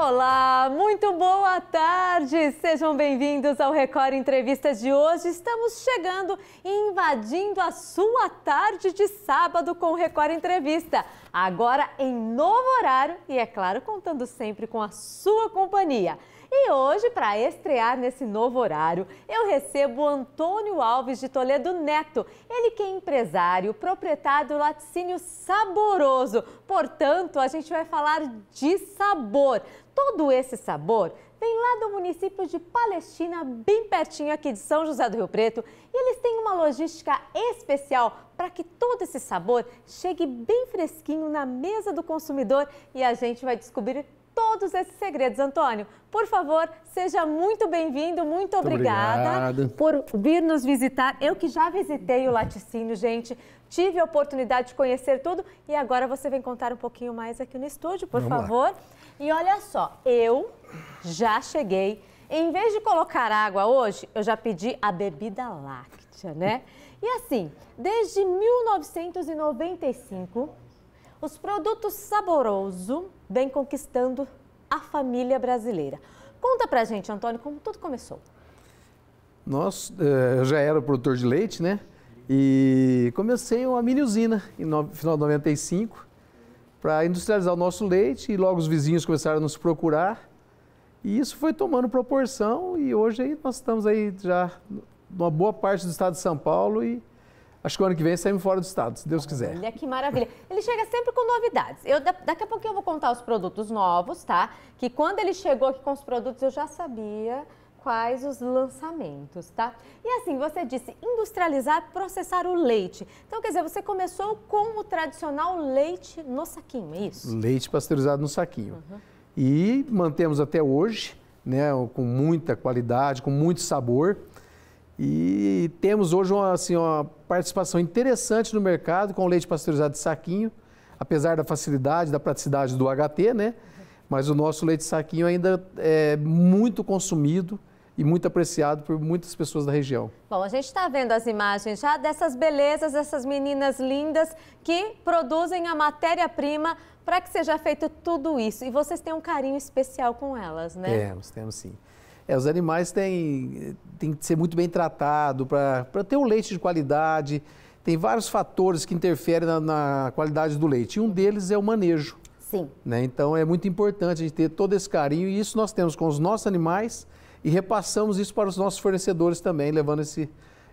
Olá, muito boa tarde! Sejam bem-vindos ao Record Entrevistas de hoje. Estamos chegando e invadindo a sua tarde de sábado com o Record Entrevista. Agora em novo horário e, é claro, contando sempre com a sua companhia. E hoje, para estrear nesse novo horário, eu recebo Antônio Alves de Toledo Neto. Ele que é empresário, proprietário do laticínio Saboroso. Portanto, a gente vai falar de sabor. Todo esse sabor vem lá do município de Palestina, bem pertinho aqui de São José do Rio Preto, e eles têm uma logística especial para que todo esse sabor chegue bem fresquinho na mesa do consumidor e a gente vai descobrir todos esses segredos. Antônio, por favor, seja muito bem-vindo, muito obrigada Obrigado. por vir nos visitar. Eu que já visitei o laticínio, gente, tive a oportunidade de conhecer tudo e agora você vem contar um pouquinho mais aqui no estúdio, por Vamos favor. Lá. E olha só, eu já cheguei. Em vez de colocar água hoje, eu já pedi a bebida láctea, né? E assim, desde 1995, os produtos Saboroso vêm conquistando a família brasileira. Conta pra gente, Antônio, como tudo começou. Nós, eh, eu já era produtor de leite, né? E comecei uma mini usina no final de 95 para industrializar o nosso leite e logo os vizinhos começaram a nos procurar. E isso foi tomando proporção e hoje aí nós estamos aí já numa boa parte do estado de São Paulo e Acho que o ano que vem é saímos fora do estado, se Deus quiser. Olha que maravilha. Ele chega sempre com novidades. Eu, daqui a pouco eu vou contar os produtos novos, tá? Que quando ele chegou aqui com os produtos, eu já sabia quais os lançamentos, tá? E assim, você disse industrializar, processar o leite. Então, quer dizer, você começou com o tradicional leite no saquinho, é isso? Leite pasteurizado no saquinho. Uhum. E mantemos até hoje, né, com muita qualidade, com muito sabor. E temos hoje uma, assim, uma participação interessante no mercado com o leite pasteurizado de saquinho, apesar da facilidade, da praticidade do HT, né? Mas o nosso leite de saquinho ainda é muito consumido e muito apreciado por muitas pessoas da região. Bom, a gente está vendo as imagens já dessas belezas, dessas meninas lindas que produzem a matéria-prima para que seja feito tudo isso. E vocês têm um carinho especial com elas, né? Temos, temos sim. É, os animais têm, têm que ser muito bem tratados para ter um leite de qualidade. Tem vários fatores que interferem na, na qualidade do leite. E um deles é o manejo. Sim. Né? Então é muito importante a gente ter todo esse carinho e isso nós temos com os nossos animais e repassamos isso para os nossos fornecedores também, levando esse,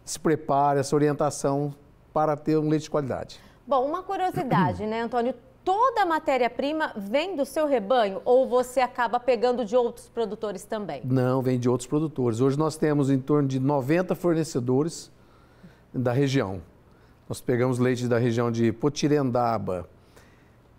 esse preparo, essa orientação para ter um leite de qualidade. Bom, uma curiosidade, né, Antônio? Toda a matéria-prima vem do seu rebanho ou você acaba pegando de outros produtores também? Não, vem de outros produtores. Hoje nós temos em torno de 90 fornecedores da região. Nós pegamos leite da região de Potirendaba,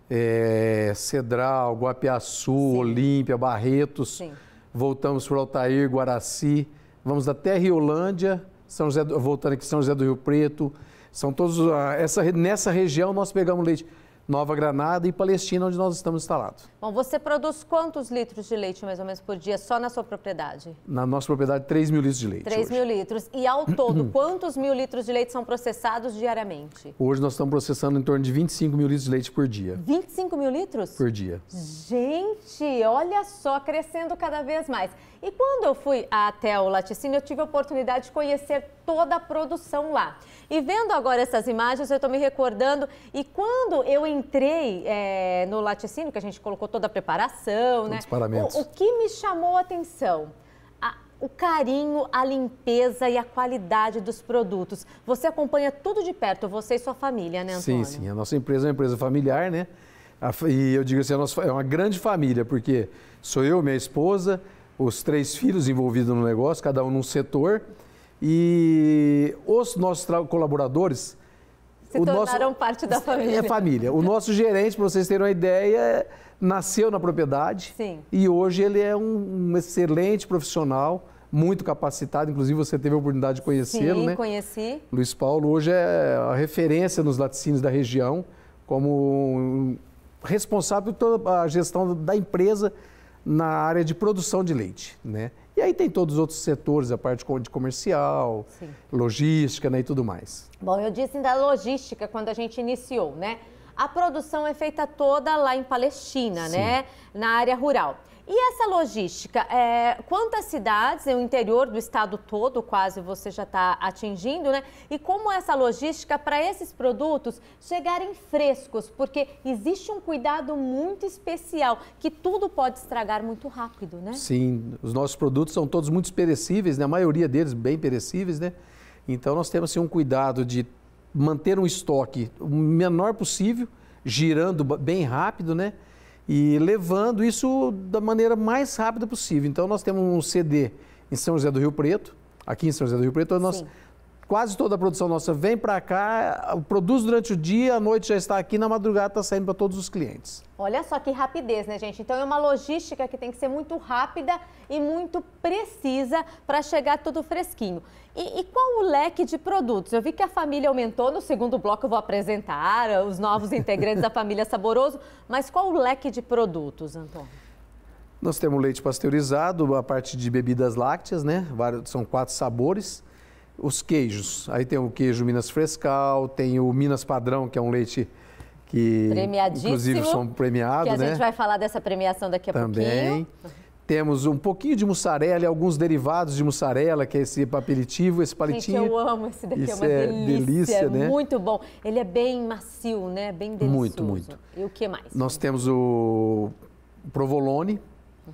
é, Cedral, Guapiaçu, Sim. Olímpia, Barretos. Sim voltamos para Altair, Guaraci, vamos até Riolândia, São José, voltando aqui São José do Rio Preto. São todos. Ah, essa, nessa região nós pegamos leite. Nova Granada e Palestina, onde nós estamos instalados. Bom, você produz quantos litros de leite mais ou menos por dia só na sua propriedade? Na nossa propriedade, 3 mil litros de leite. 3 hoje. mil litros. E ao todo, quantos mil litros de leite são processados diariamente? Hoje nós estamos processando em torno de 25 mil litros de leite por dia. 25 mil litros? Por dia. Gente, olha só, crescendo cada vez mais. E quando eu fui até o laticínio, eu tive a oportunidade de conhecer toda a produção lá. E vendo agora essas imagens, eu estou me recordando e quando eu entrei é, no laticínio, que a gente colocou toda a preparação, Todos né? Os paramentos. O, o que me chamou a atenção? o carinho, a limpeza e a qualidade dos produtos. Você acompanha tudo de perto, você e sua família, né, Antônio? Sim, sim. A nossa empresa é uma empresa familiar, né? E eu digo assim, a nossa, é uma grande família, porque sou eu, minha esposa, os três filhos envolvidos no negócio, cada um num setor. E os nossos colaboradores se o tornaram nosso, parte da é, é família. É família. O nosso gerente, para vocês terem uma ideia, nasceu na propriedade Sim. e hoje ele é um, um excelente profissional, muito capacitado. Inclusive, você teve a oportunidade de conhecê-lo, né? Sim, conheci. Luiz Paulo hoje é a referência nos laticínios da região, como responsável por toda a gestão da empresa na área de produção de leite, né? E aí tem todos os outros setores, a parte de comercial, Sim. logística né, e tudo mais. Bom, eu disse da logística quando a gente iniciou, né? A produção é feita toda lá em Palestina, Sim. né? Na área rural. E essa logística, é, quantas cidades, né, o interior do estado todo quase você já está atingindo, né? E como essa logística para esses produtos chegarem frescos? Porque existe um cuidado muito especial, que tudo pode estragar muito rápido, né? Sim, os nossos produtos são todos muito perecíveis, né? A maioria deles bem perecíveis, né? Então nós temos assim, um cuidado de manter um estoque o menor possível, girando bem rápido, né? e levando isso da maneira mais rápida possível. Então, nós temos um CD em São José do Rio Preto, aqui em São José do Rio Preto, nós quase toda a produção nossa vem para cá, produz durante o dia, à noite já está aqui, na madrugada está saindo para todos os clientes. Olha só que rapidez, né, gente? Então é uma logística que tem que ser muito rápida e muito precisa para chegar tudo fresquinho. E, e, qual o leque de produtos? Eu vi que a família aumentou, no segundo bloco eu vou apresentar eh, os novos integrantes da família Saboroso, mas qual o leque de produtos, Antônio? Nós temos leite pasteurizado, a parte de bebidas lácteas, né? são quatro sabores os queijos. Aí tem o queijo Minas Frescal, tem o Minas Padrão, que é um leite que inclusive são premiados, que a né? gente vai falar dessa premiação daqui a Também. pouquinho. Temos um pouquinho de mussarela e alguns derivados de mussarela, que é esse aperitivo esse palitinho. Gente, eu amo esse daqui, Isso é uma é delícia, delícia né? É muito bom. Ele é bem macio, né? Bem delicioso. Muito, muito. E o que mais? Nós temos o provolone,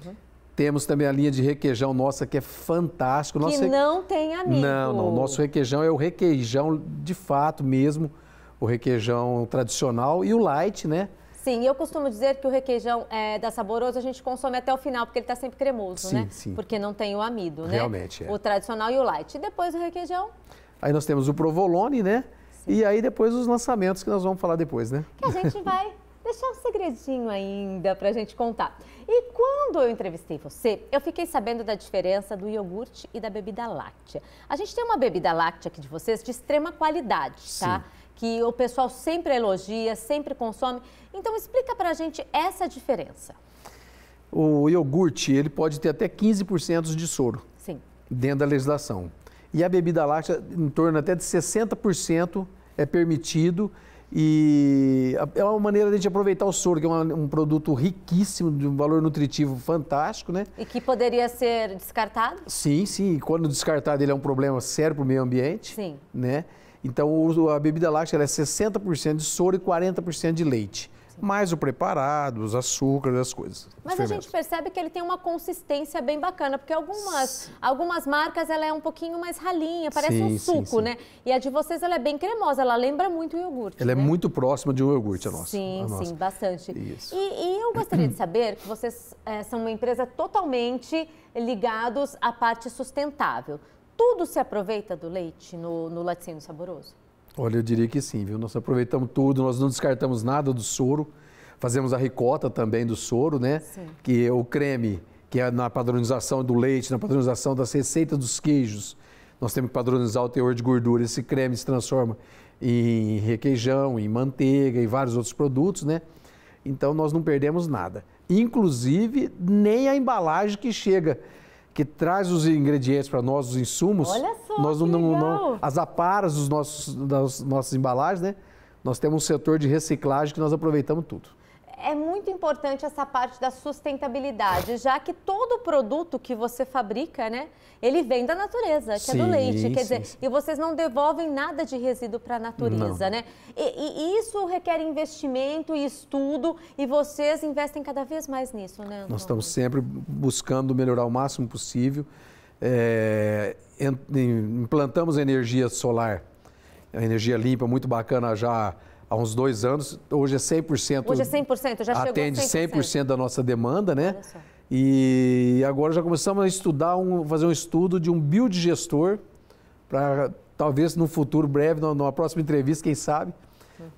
uhum. Temos também a linha de requeijão nossa, que é fantástico. Nosso que não tem amigo. Não, não. Nosso requeijão é o requeijão de fato mesmo, o requeijão tradicional e o light, né? Sim, eu costumo dizer que o requeijão é, da Saboroso a gente consome até o final, porque ele está sempre cremoso, sim, né? Sim. Porque não tem o amido, né? Realmente, é. O tradicional e o light. E depois o requeijão? Aí nós temos o provolone, né? Sim. E aí depois os lançamentos que nós vamos falar depois, né? Que a gente vai deixar um segredinho ainda para a gente contar. E quando eu entrevistei você, eu fiquei sabendo da diferença do iogurte e da bebida láctea. A gente tem uma bebida láctea aqui de vocês de extrema qualidade, tá? Sim. Que o pessoal sempre elogia, sempre consome. Então explica pra gente essa diferença. O iogurte, ele pode ter até 15% de soro. Sim. Dentro da legislação. E a bebida láctea, em torno até de 60% é permitido e é uma maneira de a gente aproveitar o soro, que é um, produto riquíssimo, de um valor nutritivo fantástico, né? E que poderia ser descartado? Sim, sim. E quando descartado, ele é um problema sério para o meio ambiente. Sim. Né? Então, a bebida láctea é 60% de soro e 40% de leite mais o preparado, os açúcares, as coisas. Mas a gente percebe que ele tem uma consistência bem bacana, porque algumas, algumas marcas ela é um pouquinho mais ralinha, parece sim, um suco, né? E a de vocês ela é bem cremosa, ela lembra muito o iogurte. Ela é né? é muito próxima de um iogurte, a nossa. Sim, a nossa. sim, bastante. Isso. E, e eu gostaria de saber que vocês é, são uma empresa totalmente ligados à parte sustentável. Tudo se aproveita do leite no, no laticínio saboroso? Olha, eu diria que sim, viu? Nós aproveitamos tudo, nós não descartamos nada do soro, fazemos a ricota também do soro, né? Sim. Que é o creme, que é na padronização do leite, na padronização das receitas dos queijos. Nós temos que padronizar o teor de gordura. Esse creme se transforma em requeijão, em manteiga e vários outros produtos, né? Então nós não perdemos nada. Inclusive, nem a embalagem que chega que traz os ingredientes para nós, os insumos. Olha só, nós não, não, não, as aparas dos nossos, das nossas embalagens, né? Nós temos um setor de reciclagem que nós aproveitamos tudo é muito importante essa parte da sustentabilidade, já que todo produto que você fabrica, né, ele vem da natureza, que sim, é do leite, quer sim, dizer, sim. e vocês não devolvem nada de resíduo para a natureza, não. né? E, e, isso requer investimento e estudo, e vocês investem cada vez mais nisso, né? Antônio? Nós estamos sempre buscando melhorar o máximo possível. É, implantamos energia solar, energia limpa, muito bacana já há uns dois anos. Hoje é 100%. Hoje é 100%, já atende 100%. 100% da nossa demanda, né? E agora já começamos a estudar, um, fazer um estudo de um biodigestor para talvez no futuro breve, numa próxima entrevista, quem sabe,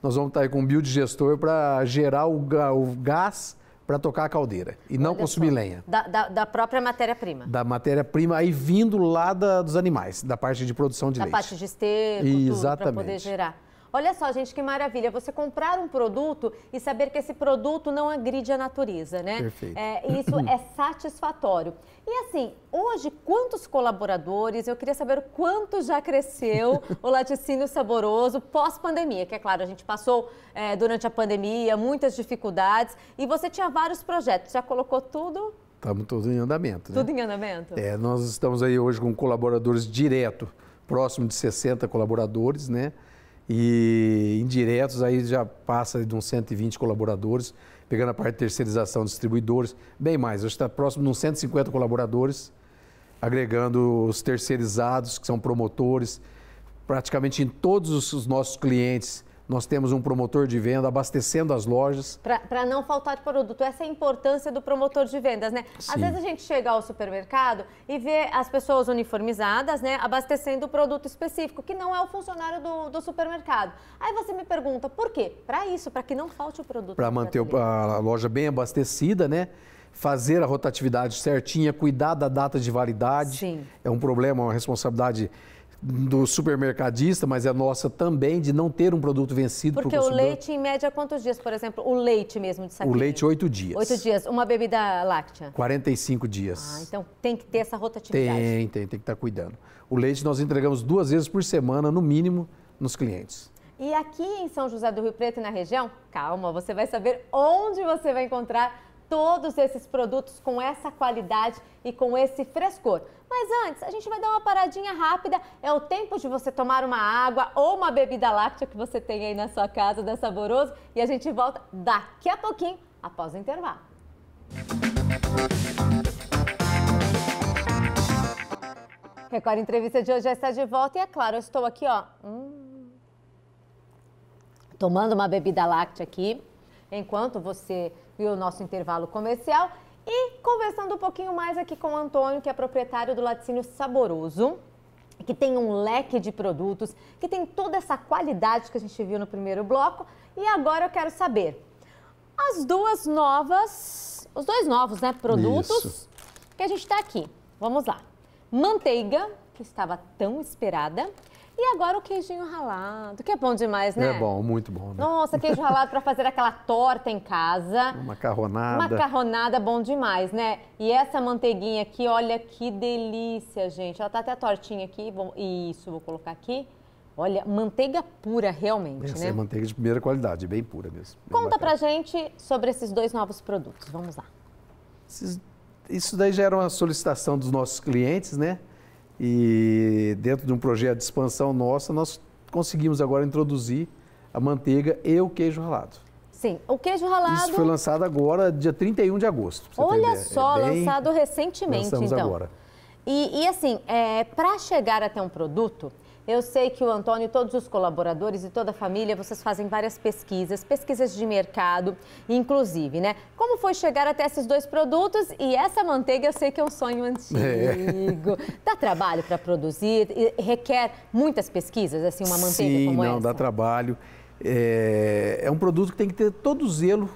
nós vamos estar aí com um biodigestor para gerar o, o gás para tocar a caldeira e Olha não consumir só. lenha. Da, da, da própria matéria-prima. Da matéria-prima, aí vindo lá da, dos animais, da parte de produção de da leite. Da parte de esterco, Exatamente. para poder gerar. Olha só, gente, que maravilha. Você comprar um produto e saber que esse produto não agride a natureza, né? Perfeito. É, isso é satisfatório. E assim, hoje, quantos colaboradores? Eu queria saber quanto já cresceu o laticínio saboroso pós-pandemia, que é claro, a gente passou é, durante a pandemia muitas dificuldades e você tinha vários projetos, já colocou tudo? Estamos tá todos em andamento. Né? Tudo em andamento? É, nós estamos aí hoje com colaboradores direto, próximo de 60 colaboradores, né? e indiretos aí já passa de uns 120 colaboradores, pegando a parte de terceirização de distribuidores, bem mais, que está próximo de uns 150 colaboradores, agregando os terceirizados, que são promotores, praticamente em todos os nossos clientes nós temos um promotor de venda abastecendo as lojas. Para não faltar produto, essa é a importância do promotor de vendas, né? Sim. Às vezes a gente chega ao supermercado e vê as pessoas uniformizadas, né, abastecendo o produto específico, que não é o funcionário do, do supermercado. Aí você me pergunta, por quê? Para isso, para que não falte o produto. Para manter a loja bem abastecida, né? Fazer a rotatividade certinha, cuidar da data de validade. Sim. É um problema, uma responsabilidade do supermercadista, mas é nossa também, de não ter um produto vencido Porque pro o leite, em média, quantos dias, por exemplo? O leite mesmo de saquinho? O leite, oito dias. Oito dias. Uma bebida láctea? 45 dias. Ah, então tem que ter essa rotatividade. Tem, tem, tem que estar tá cuidando. O leite nós entregamos duas vezes por semana, no mínimo, nos clientes. E aqui em São José do Rio Preto e na região, calma, você vai saber onde você vai encontrar todos esses produtos com essa qualidade e com esse frescor. Mas antes, a gente vai dar uma paradinha rápida. É o tempo de você tomar uma água ou uma bebida láctea que você tem aí na sua casa da Saboroso. E a gente volta daqui a pouquinho, após o intervalo. Record Entrevista de hoje já está de volta e, é claro, eu estou aqui, ó, hum, tomando uma bebida láctea aqui, enquanto você viu o nosso intervalo comercial. E conversando um pouquinho mais aqui com o Antônio, que é proprietário do Laticínio Saboroso, que tem um leque de produtos, que tem toda essa qualidade que a gente viu no primeiro bloco. E agora eu quero saber, as duas novas, os dois novos, né, produtos Isso. que a gente está aqui. Vamos lá. Manteiga, que estava tão esperada, e agora o queijinho ralado, que é bom demais, né? É bom, muito bom. Né? Nossa, queijo ralado para fazer aquela torta em casa. Uma macarronada. Macarronada, bom demais, né? E essa manteiguinha aqui, olha que delícia, gente. Ela tá até tortinha aqui. Bom, isso, vou colocar aqui. Olha, manteiga pura realmente, Essa né? é manteiga de primeira qualidade, bem pura mesmo. Bem Conta bacana. pra gente sobre esses dois novos produtos, vamos lá. Esses, isso daí já era uma solicitação dos nossos clientes, né? E dentro de um projeto de expansão nossa, nós conseguimos agora introduzir a manteiga e o queijo ralado. Sim, o queijo ralado. Isso foi lançado agora, dia 31 de agosto. Olha só, é bem... lançado recentemente, Lançamos então. agora. E, e assim, é, para chegar até um produto, eu sei que o Antônio, todos os colaboradores e toda a família, vocês fazem várias pesquisas, pesquisas de mercado, inclusive, né? Como foi chegar até esses dois produtos e essa manteiga eu sei que é um sonho antigo. É. Dá trabalho para produzir, requer muitas pesquisas, assim, uma manteiga Sim, como não, essa? não, dá trabalho. É, é um produto que tem que ter todo o zelo,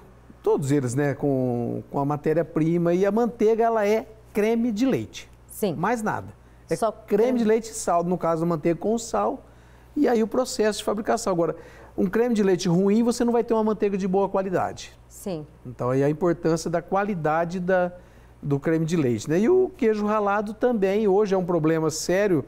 todos eles, né, com, com a matéria-prima e a manteiga, ela é creme de leite. Sim. Mais nada. É Só creme, creme de é. leite e sal, no caso manteiga com sal, e aí o processo de fabricação. Agora, um creme de leite ruim, você não vai ter uma manteiga de boa qualidade. Sim. Então aí a importância da qualidade da, do creme de leite. Né? E o queijo ralado também, hoje é um problema sério.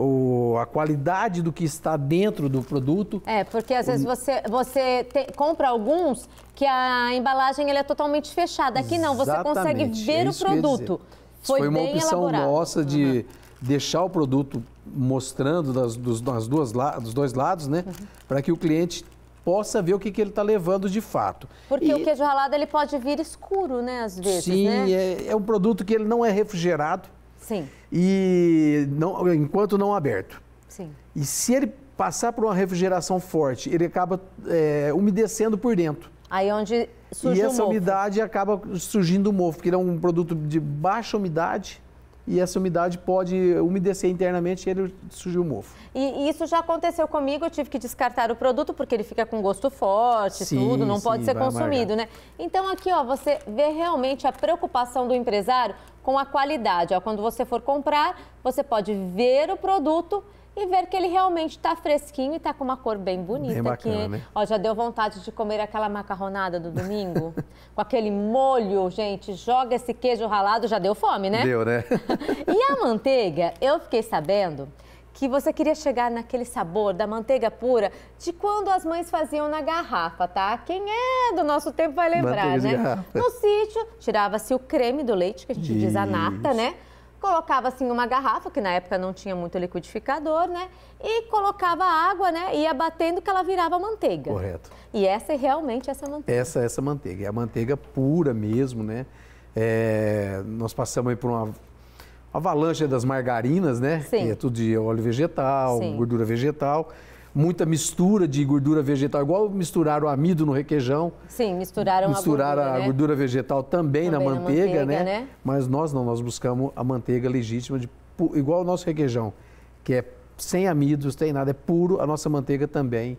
O, a qualidade do que está dentro do produto. É, porque às o... vezes você, você te, compra alguns que a embalagem é totalmente fechada. Aqui não, você consegue é ver é o produto. Foi, Foi, uma opção elaborado. nossa de. Uhum deixar o produto mostrando das, dos, das duas, dos dois lados, né? Uhum. Para que o cliente possa ver o que, que ele está levando de fato. Porque e... o queijo ralado ele pode vir escuro, né, às vezes, Sim, né? é, é um produto que ele não é refrigerado. Sim. E não, enquanto não aberto. Sim. E se ele passar por uma refrigeração forte, ele acaba é, umedecendo por dentro. Aí é onde surge E essa umidade acaba surgindo o mofo, que é um produto de baixa umidade e essa umidade pode umedecer internamente e ele surgiu o mofo. E isso já aconteceu comigo, eu tive que descartar o produto porque ele fica com gosto forte, sim, tudo, não sim, pode ser consumido, amargar. né? Então aqui, ó, você vê realmente a preocupação do empresário com a qualidade. Ó, quando você for comprar, você pode ver o produto e ver que ele realmente está fresquinho e está com uma cor bem bonita bem bacana, aqui. Né? Ó, já deu vontade de comer aquela macarronada do domingo com aquele molho, gente. Joga esse queijo ralado, já deu fome, né? Deu, né? e a manteiga, eu fiquei sabendo que você queria chegar naquele sabor da manteiga pura de quando as mães faziam na garrafa, tá? Quem é do nosso tempo vai lembrar, manteiga né? No sítio, tirava-se o creme do leite, que a gente Isso. diz a nata, né? colocava assim uma garrafa, que na época não tinha muito liquidificador, né? E colocava água, né? Ia batendo que ela virava manteiga. Correto. E essa é realmente essa manteiga. Essa é essa manteiga. É a manteiga pura mesmo, né? É... nós passamos aí por uma avalanche das margarinas, né? Sim. Que é tudo de óleo vegetal, Sim. gordura vegetal muita mistura de gordura vegetal, igual misturaram o amido no requeijão. Sim, misturaram, misturaram a gordura, a né? gordura vegetal também, também na, manteiga, na, manteiga, né? né? Mas nós não, nós buscamos a manteiga legítima, de, igual o nosso requeijão, que é sem amidos, tem nada, é puro, a nossa manteiga também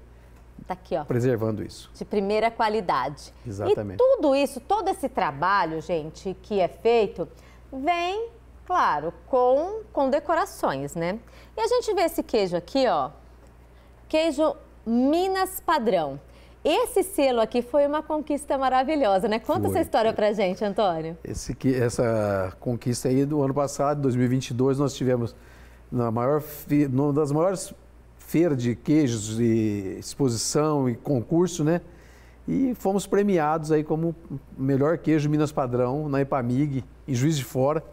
Tá aqui, ó. Preservando isso. De primeira qualidade. Exatamente. E tudo isso, todo esse trabalho, gente, que é feito, vem, claro, com, com decorações, né? E a gente vê esse queijo aqui, ó, Queijo Minas Padrão. Esse selo aqui foi uma conquista maravilhosa, né? Conta foi. essa história pra gente, Antônio. Esse, essa conquista aí do ano passado, 2022, nós tivemos na maior, numa das maiores feiras de queijos e exposição e concurso, né? E fomos premiados aí como melhor queijo Minas Padrão na Epamig, em Juiz de Fora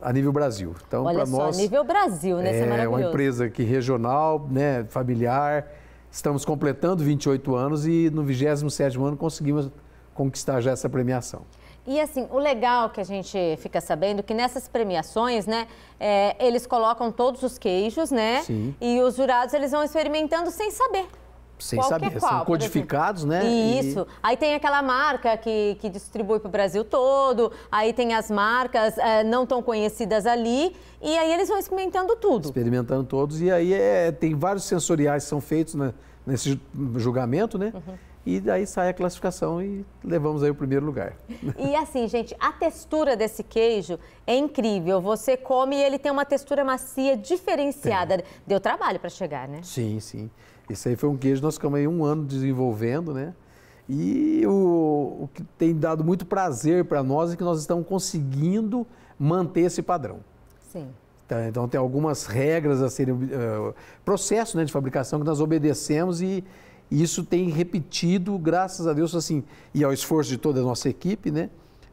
a nível Brasil. Então, para nós. A nível Brasil, né? É, é uma empresa que regional, né, familiar. Estamos completando 28 anos e no 27 ano conseguimos conquistar já essa premiação. E assim, o legal que a gente fica sabendo é que nessas premiações, né, é, eles colocam todos os queijos, né? Sim. E os jurados eles vão experimentando sem saber. Sem saber, é qual, são codificados, né? Isso. E... Aí tem aquela marca que, que distribui para o Brasil todo, aí tem as marcas é, não tão conhecidas ali, e aí eles vão experimentando tudo. Experimentando todos, e aí é, tem vários sensoriais que são feitos né, nesse julgamento, né? Uhum. E daí sai a classificação e levamos aí o primeiro lugar. E assim, gente, a textura desse queijo é incrível. Você come e ele tem uma textura macia diferenciada. Deu trabalho para chegar, né? Sim, sim. Isso aí foi um queijo que nós ficamos aí um ano desenvolvendo, né? E o, o que tem dado muito prazer para nós é que nós estamos conseguindo manter esse padrão. Sim. Tá, então, tem algumas regras a serem, uh, processo né, de fabricação que nós obedecemos e isso tem repetido, graças a Deus, assim, e ao esforço de toda a nossa equipe, né?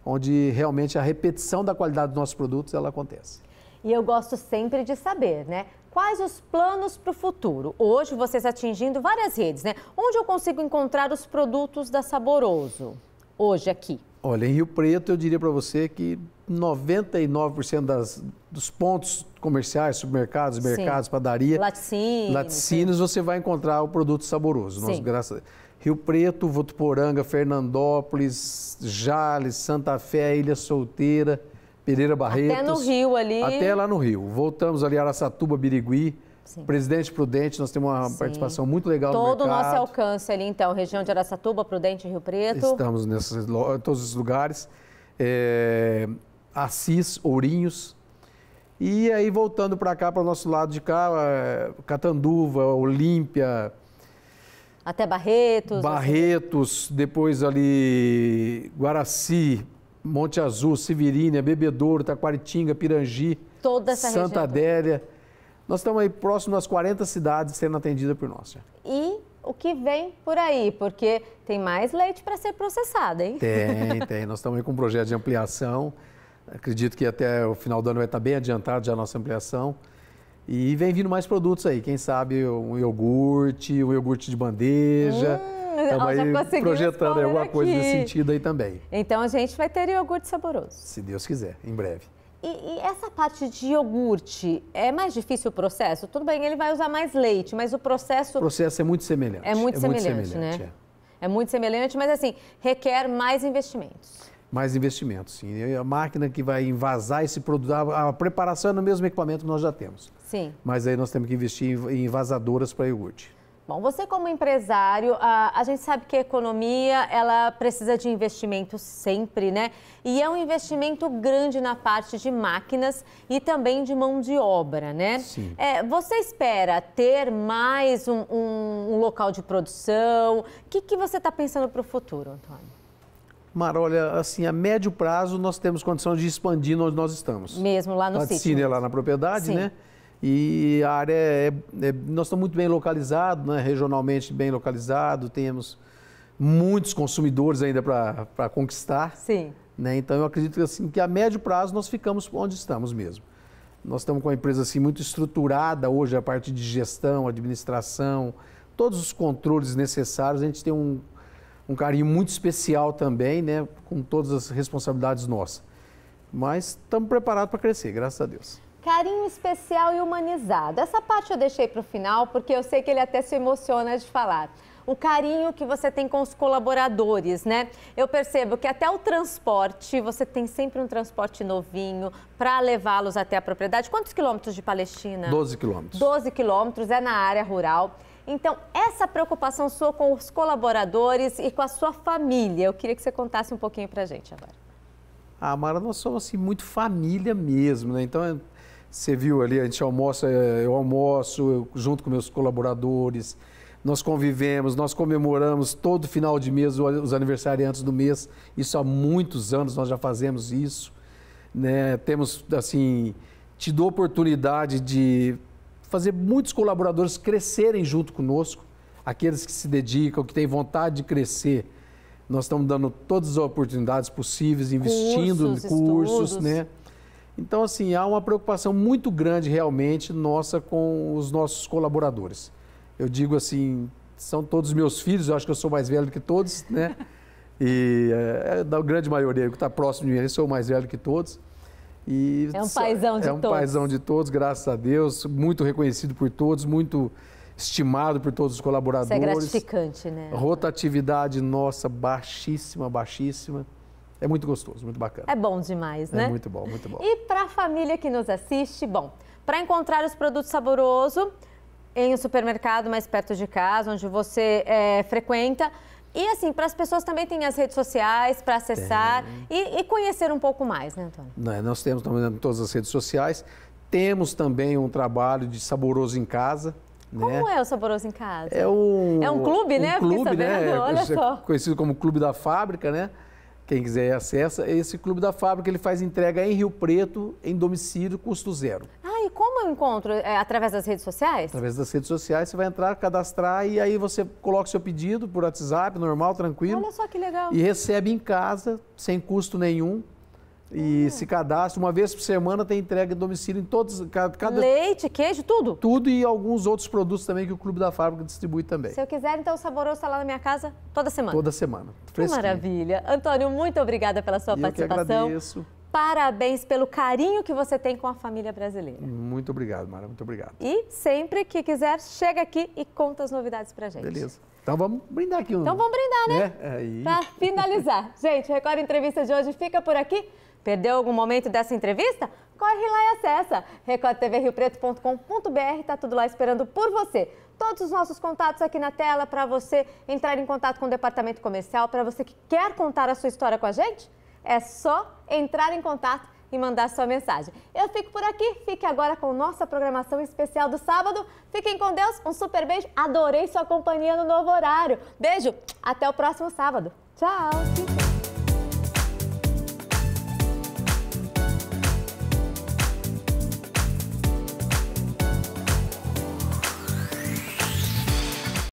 Onde realmente a repetição da qualidade dos nossos produtos, ela acontece. E eu gosto sempre de saber, né? quais os planos para o futuro? Hoje vocês atingindo várias redes, né? Onde eu consigo encontrar os produtos da Saboroso? Hoje aqui. Olha, em Rio Preto eu diria para você que 99% das, dos pontos comerciais, supermercados, mercados, sim. padaria, laticínios, laticínios você vai encontrar o produto saboroso. Rio Preto, Votuporanga, Fernandópolis, Jales, Santa Fé, Ilha Solteira, Pereira Barretos. Até no Rio ali. Até lá no Rio. Voltamos ali, Araçatuba, Birigui. Sim. Presidente Prudente, nós temos uma Sim. participação muito legal Todo no mercado. Todo o nosso alcance ali, então, região de Araçatuba, Prudente, Rio Preto. Estamos nesses, todos os lugares. É, Assis, Ourinhos. E aí, voltando para cá, para o nosso lado de cá, é, Catanduva, Olímpia. Até Barretos. Barretos, assim. depois ali Guaraci, Monte Azul, Severínia, Bebedouro, Taquaritinga, Pirangi, Toda essa Santa região. Adélia. Nós estamos aí próximo às 40 cidades sendo atendidas por nós. Né? E o que vem por aí, porque tem mais leite para ser processado, hein? Tem, tem. Nós estamos aí com um projeto de ampliação. Acredito que até o final do ano vai estar bem adiantado já a nossa ampliação. E vem vindo mais produtos aí. Quem sabe um iogurte, um iogurte de bandeja. Hum é Estamos então, projetando alguma aqui. coisa nesse sentido aí também. Então a gente vai ter iogurte saboroso. Se Deus quiser, em breve. E, e, essa parte de iogurte, é mais difícil o processo? Tudo bem, ele vai usar mais leite, mas o processo... O processo é muito semelhante. É muito, é semelhante, muito semelhante, né? É. é. muito semelhante, mas assim, requer mais investimentos. Mais investimentos, sim. A máquina que vai envasar esse produto, a, preparação é no mesmo equipamento que nós já temos. Sim. Mas aí nós temos que investir em, em envasadoras para iogurte. Bom, você como empresário, a, a, gente sabe que a economia, ela precisa de investimento sempre, né? E é um investimento grande na parte de máquinas e também de mão de obra, né? Sim. É, você espera ter mais um, um, um local de produção? O que, que você está pensando para o futuro, Antônio? Mara, olha, assim, a médio prazo nós temos condição de expandir onde nós estamos. Mesmo lá no a sítio. Cine, lá na propriedade, Sim. né? E a área é, é nós estamos muito bem localizados, né? regionalmente bem localizado, temos muitos consumidores ainda para conquistar. Sim. Né? Então eu acredito que, assim, que a médio prazo nós ficamos onde estamos mesmo. Nós estamos com uma empresa assim, muito estruturada hoje, a parte de gestão, administração, todos os controles necessários. A gente tem um, um carinho muito especial também, né? com todas as responsabilidades nossas. Mas estamos preparados para crescer, graças a Deus. Carinho especial e humanizado. Essa parte eu deixei para o final porque eu sei que ele até se emociona de falar o carinho que você tem com os colaboradores, né? Eu percebo que até o transporte, você tem sempre um transporte novinho para levá-los até a propriedade. Quantos quilômetros de Palestina? 12 quilômetros. 12 quilômetros, é na área rural. Então, essa preocupação sua com os colaboradores e com a sua família, eu queria que você contasse um pouquinho para gente agora. Ah, Mara, nós somos assim, muito família mesmo, né? Então, você viu ali, a gente almoça, eu almoço eu, junto com meus colaboradores, nós convivemos, nós comemoramos todo final de mês os aniversariantes do mês. Isso há muitos anos nós já fazemos isso. Né? Temos, assim, tido dou oportunidade de fazer muitos colaboradores crescerem junto conosco, aqueles que se dedicam, que têm vontade de crescer. Nós estamos dando todas as oportunidades possíveis, investindo Cursos, em cursos, estudos. né? Então, assim, há uma preocupação muito grande realmente nossa com os nossos colaboradores. Eu digo assim, são todos meus filhos, eu acho que eu sou mais velho que todos, né? E eh, é, da grande maioria que está próximo de mim, eu sou mais velho que todos. E, é um paizão de todos. É um todos. paizão de todos, graças a Deus. Muito reconhecido por todos, muito estimado por todos os colaboradores. Isso é gratificante, né? Rotatividade nossa baixíssima, baixíssima. É muito gostoso, muito bacana. É bom demais, é né? É muito bom, muito bom. E para a família que nos assiste, bom, para encontrar os produtos saborosos em um supermercado mais perto de casa, onde você é, frequenta, e assim, para as pessoas também tem as redes sociais para acessar e, e, conhecer um pouco mais, né, Antônio? É? nós temos também todas as redes sociais. Temos também um trabalho de Saboroso em Casa. Né? Como né? é o Saboroso em Casa? É um, é um clube, um né? Clube, né? Olha é só. Conhecido como Clube da Fábrica, né? Quem quiser acessa é esse Clube da Fábrica, ele faz entrega em Rio Preto, em domicílio, custo zero. Ah, e como eu encontro? É, através das redes sociais? Através das redes sociais, você vai entrar, cadastrar e aí você coloca o seu pedido por WhatsApp, normal, tranquilo. Olha só que legal. E recebe em casa, sem custo nenhum, e hum. se cadastra. Uma vez por semana tem entrega em domicílio em todos. Cada, Leite, queijo, tudo? Tudo e alguns outros produtos também que o Clube da Fábrica distribui também. Se eu quiser, então o saboroso está lá na minha casa toda semana. Toda semana. Que maravilha. Antônio, muito obrigada pela sua eu participação. Que agradeço. Parabéns pelo carinho que você tem com a família brasileira. Muito obrigado, Mara. Muito obrigado. E sempre que quiser, chega aqui e conta as novidades pra gente. Beleza. Então vamos brindar aqui. Um, então vamos brindar, né? né? Aí... É para finalizar. Gente, Record Entrevista de hoje fica por aqui. Perdeu algum momento dessa entrevista? Corre lá e acessa. recordtvRioPreto.com.br está tudo lá esperando por você. Todos os nossos contatos aqui na tela para você entrar em contato com o departamento comercial, para você que quer contar a sua história com a gente, é só entrar em contato e mandar sua mensagem. Eu fico por aqui, fique agora com nossa programação especial do sábado. Fiquem com Deus, um super beijo, adorei sua companhia no novo horário. Beijo, até o próximo sábado. Tchau!